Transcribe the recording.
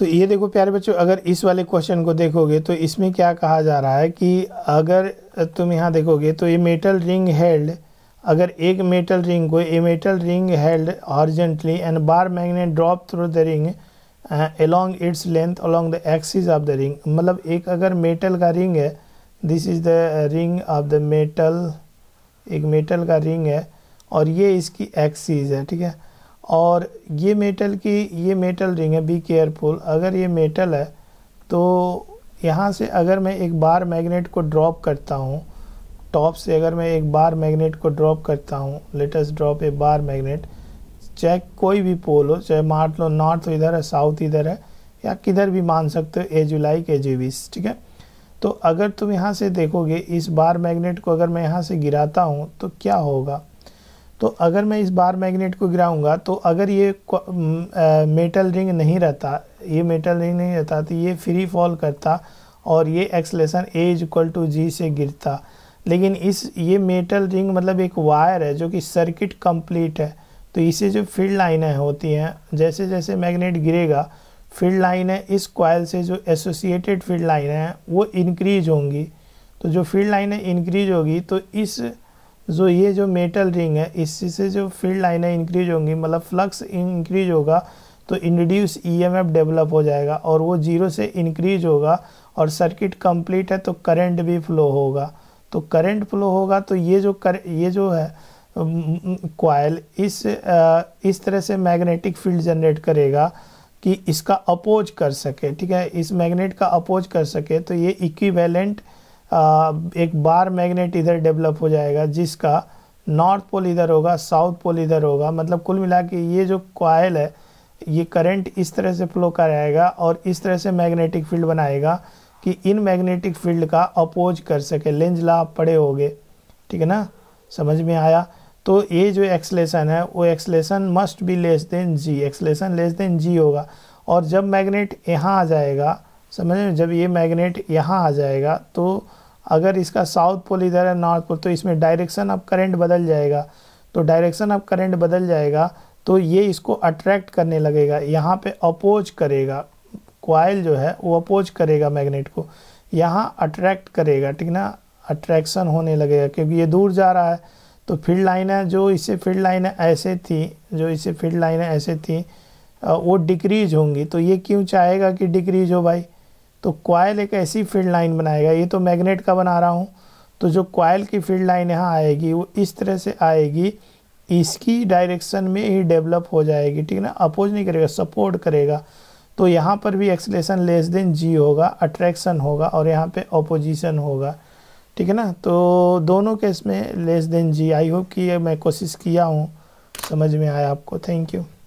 तो ये देखो प्यारे बच्चों अगर इस वाले क्वेश्चन को देखोगे तो इसमें क्या कहा जा रहा है कि अगर तुम यहाँ देखोगे तो ये मेटल रिंग हेल्ड अगर एक मेटल रिंग को a metal ring held horizontally and bar magnet drop through the ring along its length along the axis of the ring मतलब एक अगर मेटल का रिंग है this is the ring of the metal एक metal का ring है और ये इसकी एक्सीज है ठीक है और ये मेटल की ये मेटल रिंग है बी केयरफुल अगर ये मेटल है तो यहाँ से अगर मैं एक बार मैग्नेट को ड्रॉप करता हूँ टॉप से अगर मैं एक बार मैग्नेट को ड्रॉप करता हूँ let us drop a bar magnet चाहे कोई भी पोल हो चाहे मार्ट लो नॉर्थ इधर है साउथ इधर है या किधर भी मान सकते हो ए जुलाई के जी बीस ठीक है तो अगर तुम यहाँ से देखोगे इस बार मैग्नेट को अगर मैं यहाँ से गिराता हूँ तो क्या होगा तो अगर मैं इस बार मैग्नेट को गिराऊंगा तो अगर ये मेटल रिंग नहीं रहता ये मेटल रिंग नहीं रहता तो ये फ्री फॉल करता और ये acceleration a is equal to G से गिरता लेकिन इस ये मेटल रिंग मतलब एक वायर है जो कि सर्किट कंप्लीट है तो इसे जो फील्ड लाइनें होती हैं जैसे जैसे मैग्नेट गिरेगा फील्ड लाइनें इस क्वाइल से जो एसोसिएटेड फील्ड लाइनें हैं वो इनक्रीज होंगी तो जो फील्ड लाइनें इनक्रीज होगी तो इस जो ये जो मेटल रिंग है इससे जो फील्ड लाइनें इंक्रीज होंगी मतलब फ्लक्स इंक्रीज होगा तो इंड्यूस ईएमएफ डेवलप हो जाएगा और वो जीरो से इंक्रीज होगा और सर्किट कंप्लीट है तो करंट भी फ्लो होगा तो करंट फ्लो होगा तो ये जो कर ये जो है क्वाइल इस इस तरह से मैग्नेटिक फील्ड जनरेट करेगा कि इसका अपोज कर सके ठीक है इस मैग्नेट का अपोज कर सके तो ये इक्विवेलेंट एक बार मैग्नेट इधर डेवलप हो जाएगा जिसका नॉर्थ पोल इधर होगा साउथ पोल इधर होगा मतलब कुल मिला के ये जो क्वाइल है ये करंट इस तरह से फ्लो कराएगा और इस तरह से मैग्नेटिक फील्ड बनाएगा कि इन मैग्नेटिक फील्ड का अपोज कर सके लेंज ला पड़े हो ठीक है ना समझ में आया तो ये जो एक्सलेशन है वो acceleration must be less than G acceleration less than G होगा और जब मैग्नेट यहाँ आ जाएगा समझ में जब ये मैग्नेट यहाँ आ जाएगा तो अगर इसका साउथ पोल इधर है नॉर्थ पोल तो इसमें डायरेक्शन ऑफ करंट बदल जाएगा तो डायरेक्शन ऑफ करंट बदल जाएगा तो ये इसको अट्रैक्ट करने लगेगा यहाँ पे अपोज करेगा क्वाइल जो है वो अपोज करेगा मैग्नेट को यहाँ अट्रैक्ट करेगा ठीक ना अट्रैक्शन होने लगेगा क्योंकि ये दूर जा रहा है तो फील्ड लाइन है जो इससे फील्ड लाइन है ऐसे थी जो इससे फील्ड लाइन है ऐसे थी वो डिक्रीज होंगी तो ये क्यों चाहेगा कि डिक्रीज हो भाई तो क्वाइल एक ऐसी फील्ड लाइन बनाएगा ये तो मैग्नेट का बना रहा हूँ तो जो क्वाइल की फील्ड लाइन यहाँ आएगी वो इस तरह से आएगी इसकी डायरेक्शन में ही डेवलप हो जाएगी ठीक है ना अपोज नहीं करेगा सपोर्ट करेगा तो यहाँ पर भी एक्सलेशन लेस देन जी होगा अट्रैक्शन होगा और यहाँ पे अपोजिशन होगा ठीक है ना तो दोनों केस में less than G I hope कि मैं कोशिश किया हूँ समझ में आया आपको थैंक यू